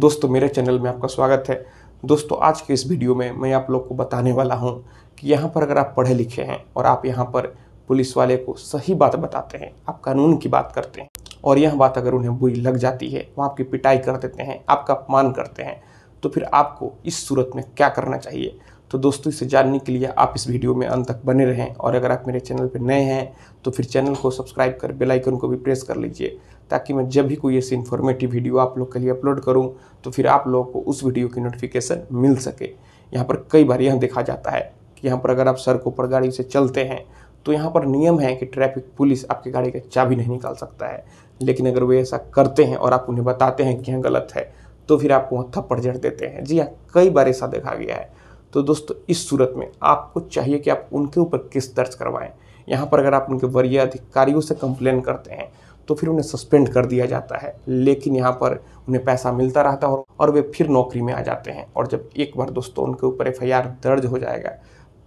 दोस्तों मेरे चैनल में आपका स्वागत है दोस्तों आज के इस वीडियो में मैं आप लोग को बताने वाला हूँ कि यहाँ पर अगर आप पढ़े लिखे हैं और आप यहाँ पर पुलिस वाले को सही बात बताते हैं आप कानून की बात करते हैं और यह बात अगर उन्हें बुरी लग जाती है वो आपकी पिटाई कर देते हैं आपका अपमान करते हैं तो फिर आपको इस सूरत में क्या करना चाहिए तो दोस्तों इसे जानने के लिए आप इस वीडियो में अंत तक बने रहें और अगर आप मेरे चैनल पर नए हैं तो फिर चैनल को सब्सक्राइब कर बेल आइकन को भी प्रेस कर लीजिए ताकि मैं जब भी कोई ऐसी इन्फॉर्मेटिव वीडियो आप लोग के लिए अपलोड करूँ तो फिर आप लोगों को उस वीडियो की नोटिफिकेशन मिल सके यहाँ पर कई बार यह देखा जाता है कि यहाँ पर अगर आप सड़कों पर गाड़ी से चलते हैं तो यहाँ पर नियम है कि ट्रैफिक पुलिस आपकी गाड़ी का चाबी नहीं निकाल सकता है लेकिन अगर वे ऐसा करते हैं और आप उन्हें बताते हैं कि यह गलत है तो फिर आपको वहाँ थप्पड़ जड़ देते हैं जी हाँ कई बार ऐसा देखा गया है तो दोस्तों इस सूरत में आपको चाहिए कि आप उनके ऊपर केस दर्ज करवाएं यहाँ पर अगर आप उनके वरीय अधिकारियों से कंप्लेन करते हैं तो फिर उन्हें सस्पेंड कर दिया जाता है लेकिन यहाँ पर उन्हें पैसा मिलता रहता है और वे फिर नौकरी में आ जाते हैं और जब एक बार दोस्तों उनके ऊपर एफ दर्ज हो जाएगा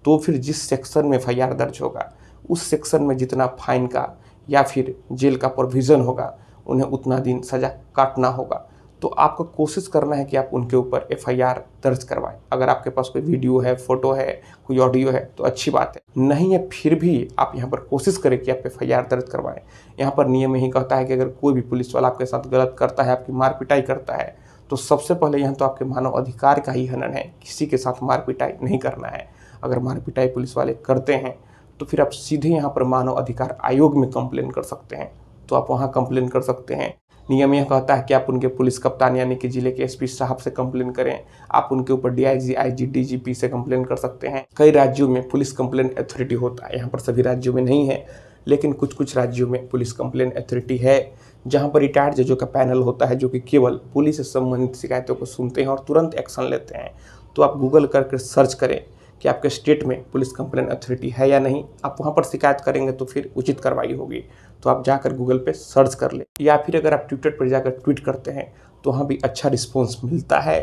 तो फिर जिस सेक्शन में एफ दर्ज होगा उस सेक्शन में जितना फाइन का या फिर जेल का प्रोविज़न होगा उन्हें उतना दिन सज़ा काटना होगा तो आपको कोशिश करना है कि आप उनके ऊपर एफ दर्ज करवाएं अगर आपके पास कोई वीडियो है फोटो है कोई ऑडियो है तो अच्छी बात है नहीं है फिर भी आप यहाँ पर कोशिश करें कि आप एफ दर्ज करवाएं यहाँ पर नियम यही कहता है कि अगर कोई भी पुलिस वाला आपके साथ गलत करता है आपकी मार पिटाई करता है तो सबसे पहले यहाँ तो आपके मानव अधिकार का ही हनन है किसी के साथ मार पिटाई नहीं करना है अगर मार पिटाई पुलिस वाले करते हैं तो फिर आप सीधे यहाँ पर मानव अधिकार आयोग में कंप्लेन कर सकते हैं तो आप वहाँ कंप्लेन कर सकते हैं नियम यह कहता है कि आप उनके पुलिस कप्तान यानी कि जिले के एसपी साहब से कंप्लेन करें आप उनके ऊपर डीआईजी आईजी डीजीपी से कंप्लेन कर सकते हैं कई राज्यों में पुलिस कंप्लेन अथॉरिटी होता है यहाँ पर सभी राज्यों में नहीं है लेकिन कुछ कुछ राज्यों में पुलिस कंप्लेन अथॉरिटी है जहाँ पर रिटायर्ड जजों का पैनल होता है जो कि केवल पुलिस से संबंधित शिकायतों को सुनते हैं और तुरंत एक्शन लेते हैं तो आप गूगल करके सर्च करें कि आपके स्टेट में पुलिस कंप्लेन अथॉरिटी है या नहीं आप वहाँ पर शिकायत करेंगे तो फिर उचित कार्रवाई होगी तो आप जाकर गूगल पे सर्च कर लें या फिर अगर आप ट्विटर पर जाकर ट्वीट करते हैं तो वहाँ भी अच्छा रिस्पॉन्स मिलता है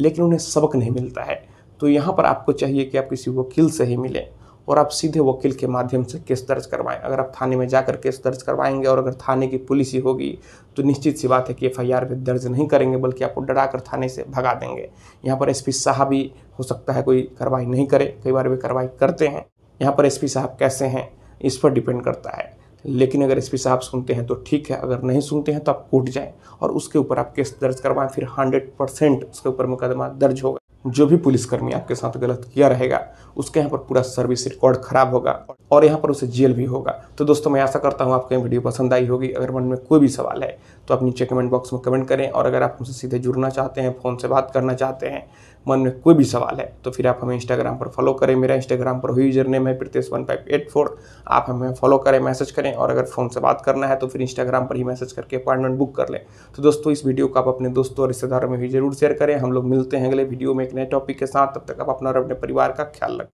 लेकिन उन्हें सबक नहीं मिलता है तो यहाँ पर आपको चाहिए कि आप किसी वकील से ही मिलें और आप सीधे वकील के माध्यम से केस दर्ज करवाएं अगर आप थाने में जाकर केस दर्ज करवाएंगे और अगर थाने की पुलिस ही होगी तो निश्चित सी बात है कि एफ आई दर्ज नहीं करेंगे बल्कि आपको डरा कर थाने से भगा देंगे यहाँ पर एस पी साहब भी हो सकता है कोई कार्रवाई नहीं करे कई बार वे कार्रवाई करते हैं यहाँ पर एस साहब कैसे हैं इस पर डिपेंड करता है लेकिन अगर एस साहब सुनते हैं तो ठीक है अगर नहीं सुनते हैं तो आप कोर्ट जाएं और उसके ऊपर आप केस दर्ज करवाएं फिर 100 परसेंट उसके ऊपर मुकदमा दर्ज होगा जो भी पुलिसकर्मी आपके साथ गलत किया रहेगा उसके यहाँ पर पूरा सर्विस रिकॉर्ड खराब होगा और यहाँ पर उसे जेल भी होगा तो दोस्तों मैं आशा करता हूँ आपको ये वीडियो पसंद आई होगी अगर मन में कोई भी सवाल है तो आप नीचे कमेंट बॉक्स में कमेंट करें और अगर आप मुझसे सीधे जुड़ना चाहते हैं फ़ोन से बात करना चाहते हैं मन में कोई भी सवाल है तो फिर आप हमें इंस्टाग्राम पर फॉलो करें मेरा इंस्टाग्राम पर यूजर नेम है Pritesh one five eight four आप हमें फॉलो करें मैसेज करें और अगर फ़ोन से बात करना है तो फिर इंस्टाग्राम पर ही मैसेज करके अपॉइंटमेंट बुक कर लें तो दोस्तों इस वीडियो को आप अपने दोस्तों और रिश्तेदारों में भी जरूर शेयर करें हम लोग मिलते हैं अगले वीडियो में एक नए टॉपिक के साथ तब तक आप अपना और अपने परिवार का ख्याल रखें